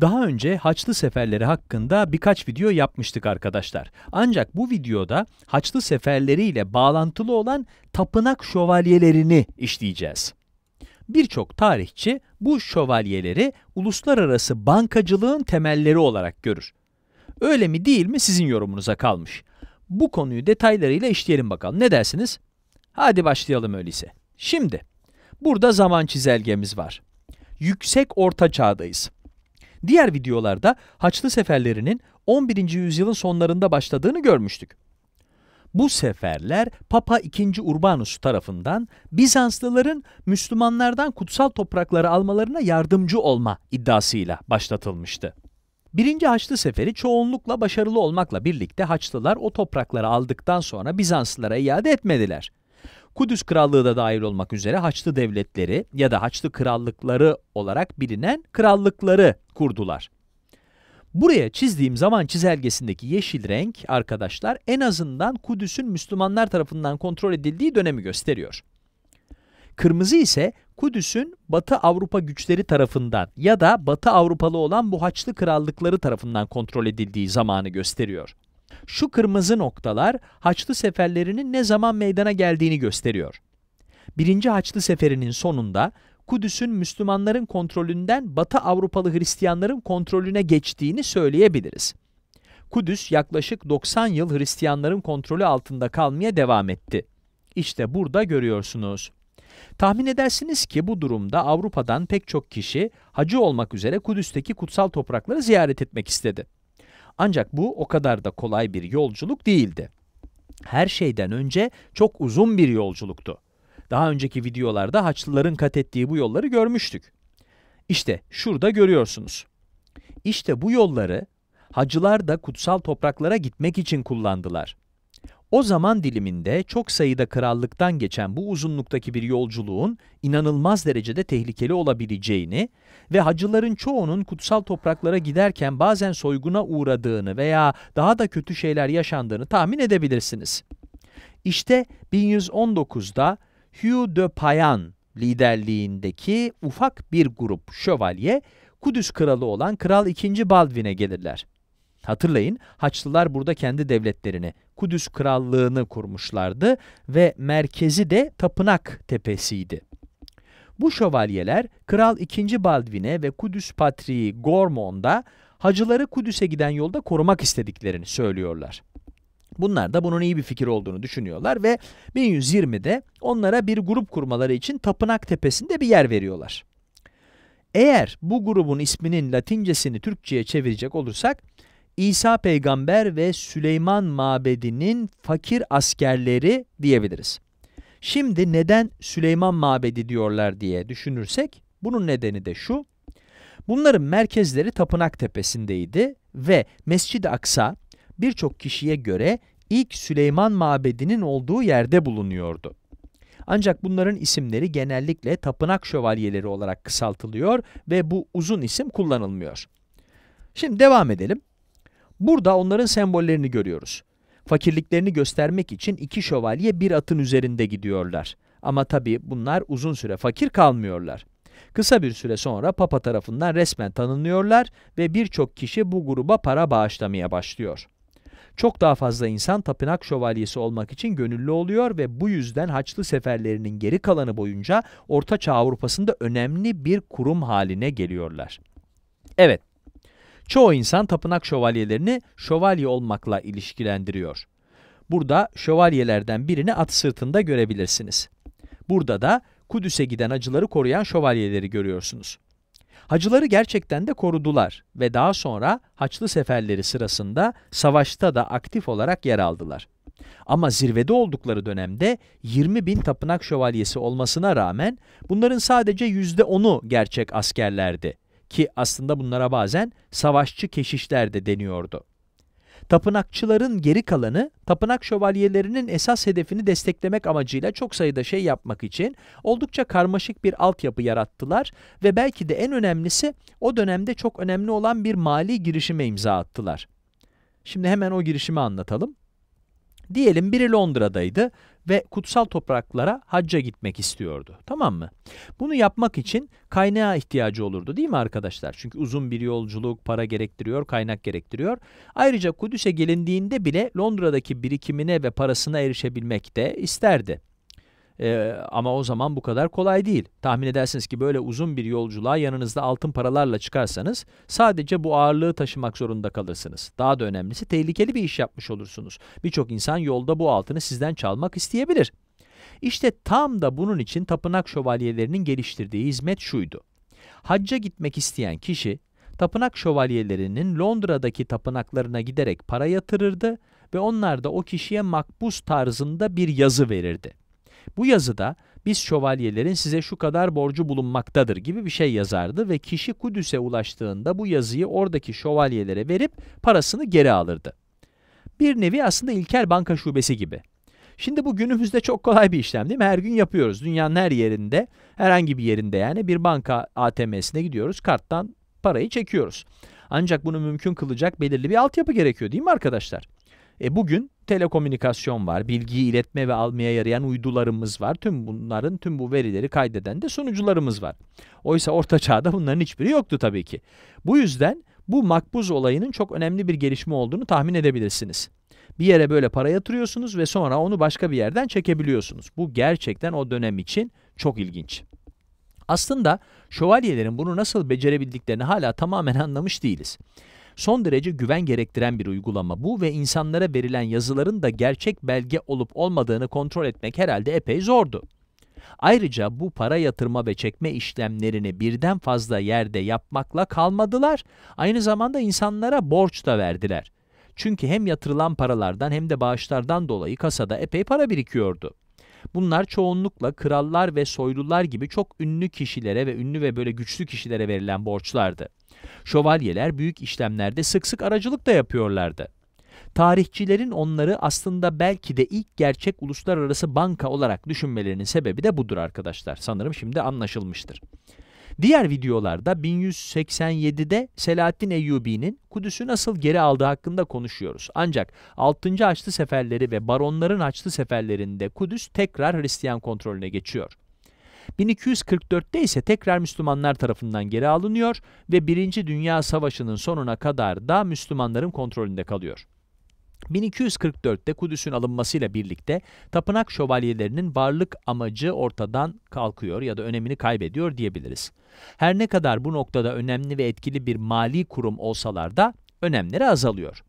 Daha önce haçlı seferleri hakkında birkaç video yapmıştık arkadaşlar. Ancak bu videoda haçlı seferleri ile bağlantılı olan tapınak şövalyelerini işleyeceğiz. Birçok tarihçi bu şövalyeleri uluslararası bankacılığın temelleri olarak görür. Öyle mi değil mi sizin yorumunuza kalmış. Bu konuyu detaylarıyla işleyelim bakalım. Ne dersiniz? Hadi başlayalım öyleyse. Şimdi, burada zaman çizelgemiz var. Yüksek Orta Çağ'dayız. Diğer videolarda Haçlı seferlerinin 11. yüzyılın sonlarında başladığını görmüştük. Bu seferler Papa II. Urbanus tarafından Bizanslıların Müslümanlardan kutsal toprakları almalarına yardımcı olma iddiasıyla başlatılmıştı. Birinci Haçlı Seferi çoğunlukla başarılı olmakla birlikte Haçlılar o toprakları aldıktan sonra Bizanslılara iade etmediler. Kudüs Krallığı da dahil olmak üzere Haçlı devletleri ya da Haçlı krallıkları olarak bilinen krallıkları kurdular. Buraya çizdiğim zaman çizelgesindeki yeşil renk arkadaşlar en azından Kudüs'ün Müslümanlar tarafından kontrol edildiği dönemi gösteriyor. Kırmızı ise Kudüs'ün Batı Avrupa güçleri tarafından ya da Batı Avrupalı olan bu Haçlı krallıkları tarafından kontrol edildiği zamanı gösteriyor. Şu kırmızı noktalar Haçlı seferlerinin ne zaman meydana geldiğini gösteriyor. Birinci Haçlı seferinin sonunda Kudüs'ün Müslümanların kontrolünden Batı Avrupalı Hristiyanların kontrolüne geçtiğini söyleyebiliriz. Kudüs yaklaşık 90 yıl Hristiyanların kontrolü altında kalmaya devam etti. İşte burada görüyorsunuz. Tahmin edersiniz ki bu durumda Avrupa'dan pek çok kişi hacı olmak üzere Kudüs'teki kutsal toprakları ziyaret etmek istedi. Ancak bu o kadar da kolay bir yolculuk değildi. Her şeyden önce çok uzun bir yolculuktu. Daha önceki videolarda Haçlıların kat ettiği bu yolları görmüştük. İşte şurada görüyorsunuz. İşte bu yolları Hacılar da kutsal topraklara gitmek için kullandılar. O zaman diliminde çok sayıda krallıktan geçen bu uzunluktaki bir yolculuğun inanılmaz derecede tehlikeli olabileceğini ve hacıların çoğunun kutsal topraklara giderken bazen soyguna uğradığını veya daha da kötü şeyler yaşandığını tahmin edebilirsiniz. İşte 1119'da Hugh de Payan liderliğindeki ufak bir grup şövalye, Kudüs kralı olan Kral II Baldwin'e gelirler. Hatırlayın, Haçlılar burada kendi devletlerini, Kudüs Krallığını kurmuşlardı ve merkezi de Tapınak Tepesi'ydi. Bu şövalyeler Kral 2. Baldwin'e ve Kudüs Patriği Gormon'da hacıları Kudüs'e giden yolda korumak istediklerini söylüyorlar. Bunlar da bunun iyi bir fikir olduğunu düşünüyorlar ve 1120'de onlara bir grup kurmaları için Tapınak Tepesi'nde bir yer veriyorlar. Eğer bu grubun isminin Latincesini Türkçe'ye çevirecek olursak İsa peygamber ve Süleyman mabedinin fakir askerleri diyebiliriz. Şimdi neden Süleyman mabedi diyorlar diye düşünürsek bunun nedeni de şu. Bunların merkezleri Tapınak Tepesi'ndeydi ve Mescid-i Aksa birçok kişiye göre ilk Süleyman mabedinin olduğu yerde bulunuyordu. Ancak bunların isimleri genellikle tapınak şövalyeleri olarak kısaltılıyor ve bu uzun isim kullanılmıyor. Şimdi devam edelim. Burada onların sembollerini görüyoruz. Fakirliklerini göstermek için iki şövalye bir atın üzerinde gidiyorlar. Ama tabii bunlar uzun süre fakir kalmıyorlar. Kısa bir süre sonra Papa tarafından resmen tanınıyorlar ve birçok kişi bu gruba para bağışlamaya başlıyor. Çok daha fazla insan tapınak şövalyesi olmak için gönüllü oluyor ve bu yüzden Haçlı seferlerinin geri kalanı boyunca Orta Çağ Avrupa'sında önemli bir kurum haline geliyorlar. Evet, Çoğu insan tapınak şövalyelerini şövalye olmakla ilişkilendiriyor. Burada şövalyelerden birini at sırtında görebilirsiniz. Burada da Kudüs'e giden hacıları koruyan şövalyeleri görüyorsunuz. Hacıları gerçekten de korudular ve daha sonra Haçlı seferleri sırasında savaşta da aktif olarak yer aldılar. Ama zirvede oldukları dönemde 20 bin tapınak şövalyesi olmasına rağmen bunların sadece %10'u gerçek askerlerdi ki aslında bunlara bazen savaşçı keşişler de deniyordu. Tapınakçıların geri kalanı, tapınak şövalyelerinin esas hedefini desteklemek amacıyla çok sayıda şey yapmak için oldukça karmaşık bir altyapı yarattılar ve belki de en önemlisi o dönemde çok önemli olan bir mali girişime imza attılar. Şimdi hemen o girişimi anlatalım. Diyelim biri Londra'daydı ve kutsal topraklara hacca gitmek istiyordu. Tamam mı? Bunu yapmak için kaynağa ihtiyacı olurdu değil mi arkadaşlar? Çünkü uzun bir yolculuk para gerektiriyor, kaynak gerektiriyor. Ayrıca Kudüs'e gelindiğinde bile Londra'daki birikimine ve parasına erişebilmek de isterdi. Ee, ama o zaman bu kadar kolay değil. Tahmin edersiniz ki böyle uzun bir yolculuğa yanınızda altın paralarla çıkarsanız sadece bu ağırlığı taşımak zorunda kalırsınız. Daha da önemlisi tehlikeli bir iş yapmış olursunuz. Birçok insan yolda bu altını sizden çalmak isteyebilir. İşte tam da bunun için tapınak şövalyelerinin geliştirdiği hizmet şuydu. Hacca gitmek isteyen kişi tapınak şövalyelerinin Londra'daki tapınaklarına giderek para yatırırdı ve onlar da o kişiye makbuz tarzında bir yazı verirdi. Bu yazıda biz şövalyelerin size şu kadar borcu bulunmaktadır gibi bir şey yazardı ve kişi Kudüs'e ulaştığında bu yazıyı oradaki şövalyelere verip parasını geri alırdı. Bir nevi aslında ilkel banka şubesi gibi. Şimdi bu günümüzde çok kolay bir işlem değil mi? Her gün yapıyoruz. Dünyanın her yerinde, herhangi bir yerinde yani bir banka ATM'sine gidiyoruz, karttan parayı çekiyoruz. Ancak bunu mümkün kılacak belirli bir altyapı gerekiyor değil mi arkadaşlar? E, bugün telekomünikasyon var, bilgiyi iletme ve almaya yarayan uydularımız var. Tüm bunların, tüm bu verileri kaydeden de sunucularımız var. Oysa orta çağda bunların hiçbiri yoktu tabii ki. Bu yüzden bu makbuz olayının çok önemli bir gelişme olduğunu tahmin edebilirsiniz. Bir yere böyle para yatırıyorsunuz ve sonra onu başka bir yerden çekebiliyorsunuz. Bu gerçekten o dönem için çok ilginç. Aslında şövalyelerin bunu nasıl becerebildiklerini hala tamamen anlamış değiliz. Son derece güven gerektiren bir uygulama bu ve insanlara verilen yazıların da gerçek belge olup olmadığını kontrol etmek herhalde epey zordu. Ayrıca bu para yatırma ve çekme işlemlerini birden fazla yerde yapmakla kalmadılar, aynı zamanda insanlara borç da verdiler. Çünkü hem yatırılan paralardan hem de bağışlardan dolayı kasada epey para birikiyordu. Bunlar çoğunlukla krallar ve soylular gibi çok ünlü kişilere ve ünlü ve böyle güçlü kişilere verilen borçlardı. Şövalyeler büyük işlemlerde sık sık aracılık da yapıyorlardı. Tarihçilerin onları aslında belki de ilk gerçek uluslararası banka olarak düşünmelerinin sebebi de budur arkadaşlar. Sanırım şimdi anlaşılmıştır. Diğer videolarda 1187'de Selahaddin Eyyubi'nin Kudüs'ü nasıl geri aldığı hakkında konuşuyoruz. Ancak 6. Haçlı Seferleri ve Baronların Haçlı Seferlerinde Kudüs tekrar Hristiyan kontrolüne geçiyor. 1244'te ise tekrar Müslümanlar tarafından geri alınıyor ve 1. Dünya Savaşı'nın sonuna kadar da Müslümanların kontrolünde kalıyor. 1244'te Kudüs'ün alınmasıyla birlikte tapınak şövalyelerinin varlık amacı ortadan kalkıyor ya da önemini kaybediyor diyebiliriz. Her ne kadar bu noktada önemli ve etkili bir mali kurum olsalar da önemleri azalıyor.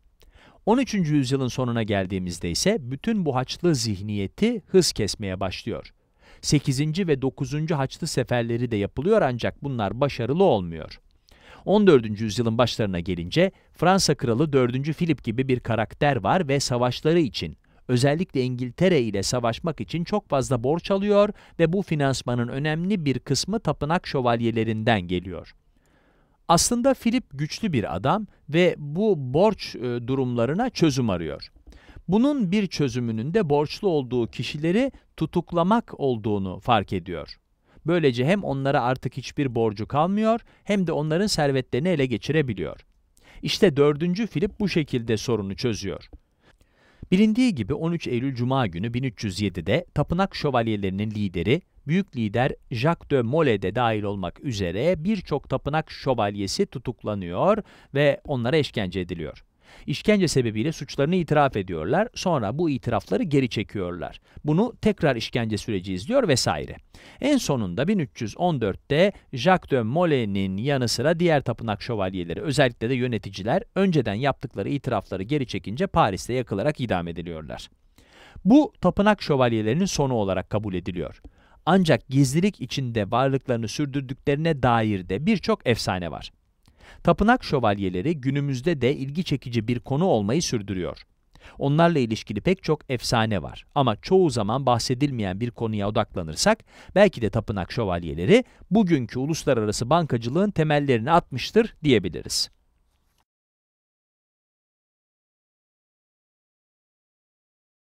13. yüzyılın sonuna geldiğimizde ise bütün bu haçlı zihniyeti hız kesmeye başlıyor. 8. ve 9. haçlı seferleri de yapılıyor ancak bunlar başarılı olmuyor. 14. yüzyılın başlarına gelince Fransa kralı 4. Philip gibi bir karakter var ve savaşları için özellikle İngiltere ile savaşmak için çok fazla borç alıyor ve bu finansmanın önemli bir kısmı tapınak şövalyelerinden geliyor. Aslında Philip güçlü bir adam ve bu borç e, durumlarına çözüm arıyor. Bunun bir çözümünün de borçlu olduğu kişileri tutuklamak olduğunu fark ediyor. Böylece hem onlara artık hiçbir borcu kalmıyor hem de onların servetlerini ele geçirebiliyor. İşte dördüncü Filip bu şekilde sorunu çözüyor. Bilindiği gibi 13 Eylül Cuma günü 1307'de tapınak şövalyelerinin lideri, büyük lider Jacques de Molay de dahil olmak üzere birçok tapınak şövalyesi tutuklanıyor ve onlara işkence ediliyor. İşkence sebebiyle suçlarını itiraf ediyorlar, sonra bu itirafları geri çekiyorlar. Bunu tekrar işkence süreci izliyor vesaire. En sonunda 1314'te Jacques de Molay'nin yanı sıra diğer tapınak şövalyeleri, özellikle de yöneticiler, önceden yaptıkları itirafları geri çekince Paris'te yakılarak idam ediliyorlar. Bu tapınak şövalyelerinin sonu olarak kabul ediliyor. Ancak gizlilik içinde varlıklarını sürdürdüklerine dair de birçok efsane var. Tapınak şövalyeleri günümüzde de ilgi çekici bir konu olmayı sürdürüyor. Onlarla ilişkili pek çok efsane var ama çoğu zaman bahsedilmeyen bir konuya odaklanırsak belki de tapınak şövalyeleri bugünkü uluslararası bankacılığın temellerini atmıştır diyebiliriz.